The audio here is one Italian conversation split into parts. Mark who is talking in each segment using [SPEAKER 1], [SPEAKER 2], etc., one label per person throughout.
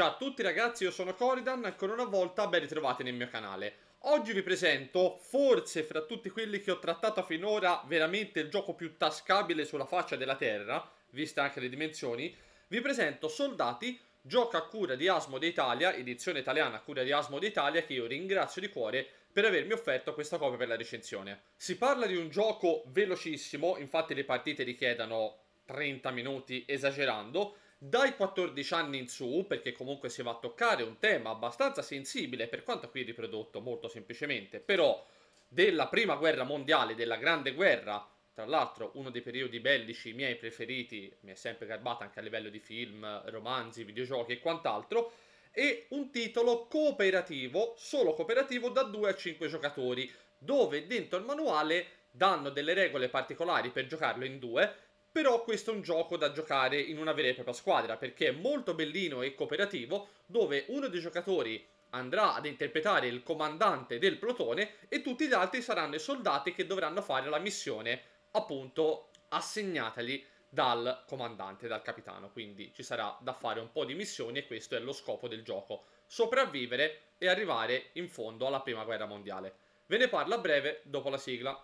[SPEAKER 1] Ciao a tutti ragazzi, io sono Coridan, ancora una volta ben ritrovati nel mio canale. Oggi vi presento, forse fra tutti quelli che ho trattato finora, veramente il gioco più tascabile sulla faccia della Terra, viste anche le dimensioni, vi presento Soldati, gioco a cura di Asmo d'Italia, edizione italiana a cura di Asmo d'Italia, che io ringrazio di cuore per avermi offerto questa copia per la recensione. Si parla di un gioco velocissimo, infatti le partite richiedono 30 minuti esagerando, dai 14 anni in su, perché comunque si va a toccare un tema abbastanza sensibile, per quanto qui riprodotto molto semplicemente, però della prima guerra mondiale, della grande guerra, tra l'altro uno dei periodi bellici miei preferiti, mi è sempre garbata anche a livello di film, romanzi, videogiochi e quant'altro, e un titolo cooperativo, solo cooperativo, da 2 a 5 giocatori, dove dentro il manuale danno delle regole particolari per giocarlo in due, però questo è un gioco da giocare in una vera e propria squadra, perché è molto bellino e cooperativo, dove uno dei giocatori andrà ad interpretare il comandante del plotone e tutti gli altri saranno i soldati che dovranno fare la missione appunto assegnatagli dal comandante, dal capitano, quindi ci sarà da fare un po' di missioni e questo è lo scopo del gioco, sopravvivere e arrivare in fondo alla prima guerra mondiale. Ve ne parlo a breve dopo la sigla.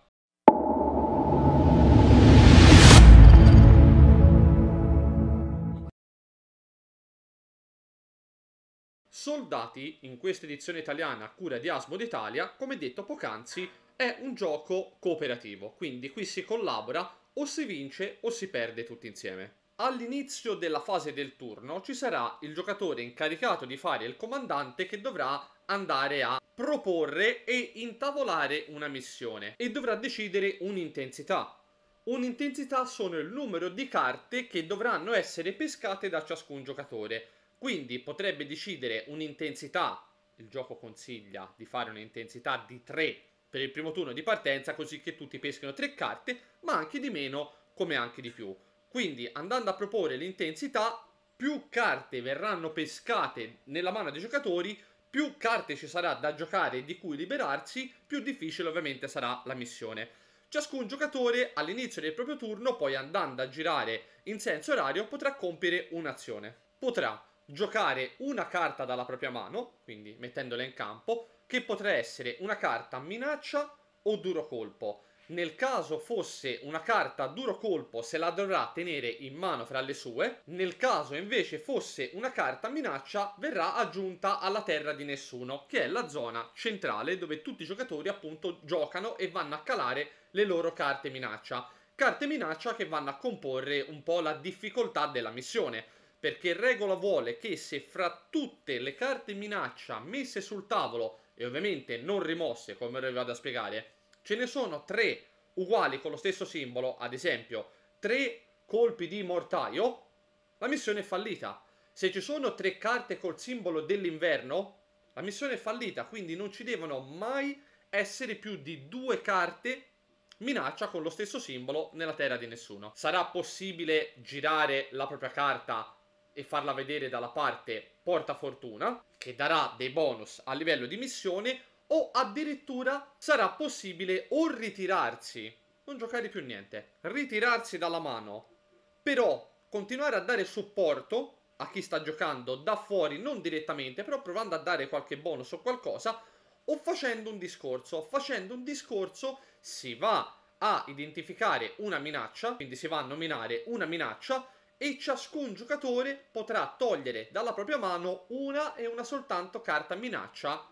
[SPEAKER 1] Soldati, in questa edizione italiana a cura di Asmo d'Italia, come detto poc'anzi, è un gioco cooperativo, quindi qui si collabora o si vince o si perde tutti insieme. All'inizio della fase del turno ci sarà il giocatore incaricato di fare il comandante che dovrà andare a proporre e intavolare una missione e dovrà decidere un'intensità. Un'intensità sono il numero di carte che dovranno essere pescate da ciascun giocatore. Quindi potrebbe decidere un'intensità, il gioco consiglia di fare un'intensità di 3 per il primo turno di partenza, così che tutti peschino 3 carte, ma anche di meno come anche di più. Quindi andando a proporre l'intensità, più carte verranno pescate nella mano dei giocatori, più carte ci sarà da giocare e di cui liberarsi, più difficile ovviamente sarà la missione. Ciascun giocatore all'inizio del proprio turno, poi andando a girare in senso orario, potrà compiere un'azione. Potrà giocare una carta dalla propria mano, quindi mettendola in campo, che potrà essere una carta minaccia o duro colpo. Nel caso fosse una carta duro colpo se la dovrà tenere in mano fra le sue, nel caso invece fosse una carta minaccia verrà aggiunta alla terra di nessuno, che è la zona centrale dove tutti i giocatori appunto giocano e vanno a calare le loro carte minaccia. Carte minaccia che vanno a comporre un po' la difficoltà della missione perché regola vuole che se fra tutte le carte minaccia messe sul tavolo e ovviamente non rimosse, come ora vi vado a spiegare, ce ne sono tre uguali con lo stesso simbolo, ad esempio tre colpi di mortaio, la missione è fallita. Se ci sono tre carte col simbolo dell'inverno, la missione è fallita, quindi non ci devono mai essere più di due carte minaccia con lo stesso simbolo nella terra di nessuno. Sarà possibile girare la propria carta e farla vedere dalla parte porta fortuna che darà dei bonus a livello di missione, o addirittura sarà possibile o ritirarsi, non giocare più niente, ritirarsi dalla mano, però continuare a dare supporto a chi sta giocando da fuori, non direttamente, però provando a dare qualche bonus o qualcosa, o facendo un discorso. Facendo un discorso si va a identificare una minaccia, quindi si va a nominare una minaccia e ciascun giocatore potrà togliere dalla propria mano una e una soltanto carta minaccia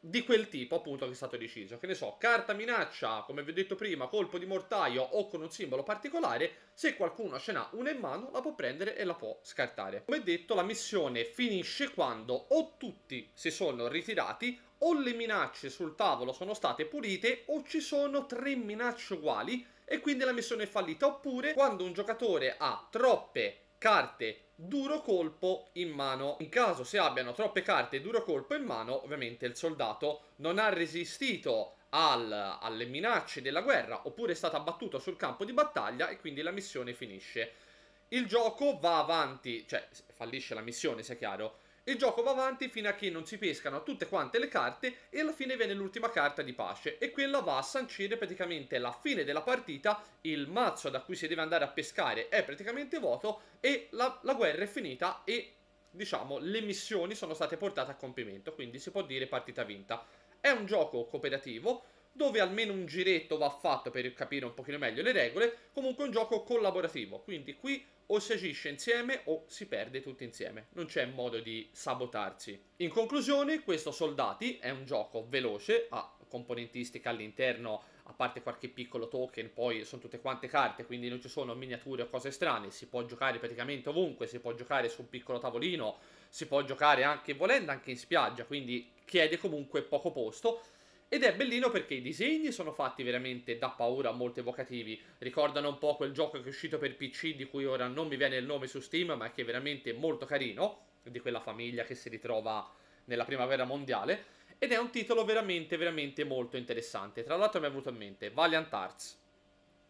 [SPEAKER 1] di quel tipo appunto che è stato deciso. Che ne so, carta minaccia, come vi ho detto prima, colpo di mortaio o con un simbolo particolare, se qualcuno ce n'ha una in mano la può prendere e la può scartare. Come detto la missione finisce quando o tutti si sono ritirati o le minacce sul tavolo sono state pulite o ci sono tre minacce uguali e quindi la missione è fallita. Oppure quando un giocatore ha troppe carte duro colpo in mano. In caso se abbiano troppe carte duro colpo in mano, ovviamente il soldato non ha resistito al, alle minacce della guerra oppure è stato abbattuto sul campo di battaglia e quindi la missione finisce. Il gioco va avanti, cioè fallisce la missione, sia chiaro, il gioco va avanti fino a che non si pescano tutte quante le carte e alla fine viene l'ultima carta di pace e quella va a sancire praticamente la fine della partita, il mazzo da cui si deve andare a pescare è praticamente vuoto e la, la guerra è finita e diciamo le missioni sono state portate a compimento, quindi si può dire partita vinta. È un gioco cooperativo dove almeno un giretto va fatto per capire un pochino meglio le regole, comunque è un gioco collaborativo, quindi qui o si agisce insieme o si perde tutti insieme, non c'è modo di sabotarsi. In conclusione, questo Soldati è un gioco veloce, ha componentistica all'interno, a parte qualche piccolo token, poi sono tutte quante carte, quindi non ci sono miniature o cose strane, si può giocare praticamente ovunque, si può giocare su un piccolo tavolino, si può giocare anche volendo anche in spiaggia, quindi chiede comunque poco posto ed è bellino perché i disegni sono fatti veramente da paura, molto evocativi, ricordano un po' quel gioco che è uscito per PC di cui ora non mi viene il nome su Steam, ma che è veramente molto carino, di quella famiglia che si ritrova nella prima guerra mondiale, ed è un titolo veramente, veramente molto interessante. Tra l'altro mi è venuto in mente Valiant Arts,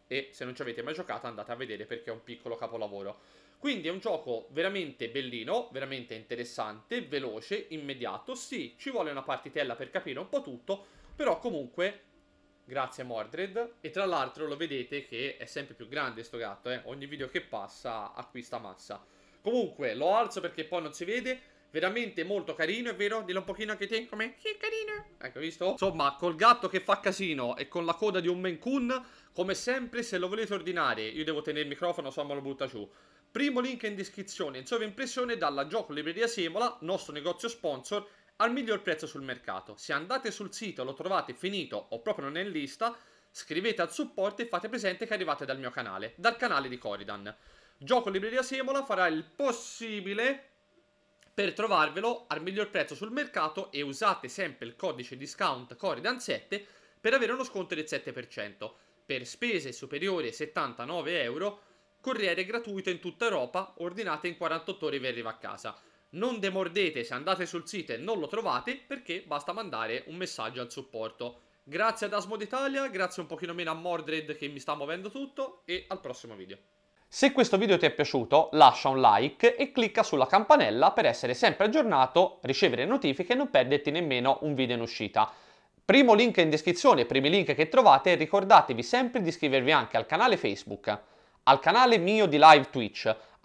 [SPEAKER 1] e se non ci avete mai giocato andate a vedere perché è un piccolo capolavoro. Quindi è un gioco veramente bellino, veramente interessante, veloce, immediato, sì, ci vuole una partitella per capire un po' tutto, però comunque, grazie a Mordred, e tra l'altro lo vedete che è sempre più grande sto gatto, eh? ogni video che passa acquista massa. Comunque, lo alzo perché poi non si vede, veramente molto carino, è vero? Dillo un pochino anche te come che carino. Ecco, visto? Insomma, col gatto che fa casino e con la coda di un Mencun, come sempre, se lo volete ordinare, io devo tenere il microfono, insomma, lo butta giù. Primo link in descrizione, insomma, impressione dalla Gioco Libreria Semola, nostro negozio sponsor, al miglior prezzo sul mercato. Se andate sul sito, e lo trovate finito o proprio non è in lista, scrivete al supporto e fate presente che arrivate dal mio canale, dal canale di Coridan. Gioco Libreria Semola farà il possibile per trovarvelo al miglior prezzo sul mercato e usate sempre il codice discount Coridan7 per avere uno sconto del 7%. Per spese superiori ai 79 euro, corriere gratuito in tutta Europa, ordinate in 48 ore e vi arriva a casa. Non demordete se andate sul sito e non lo trovate perché basta mandare un messaggio al supporto. Grazie ad Asmod Italia, grazie un pochino meno a Mordred che mi sta muovendo tutto e al prossimo video. Se questo video ti è piaciuto lascia un like e clicca sulla campanella per essere sempre aggiornato, ricevere notifiche e non perderti nemmeno un video in uscita. Primo link in descrizione, primi link che trovate, ricordatevi sempre di iscrivervi anche al canale Facebook, al canale mio di live Twitch,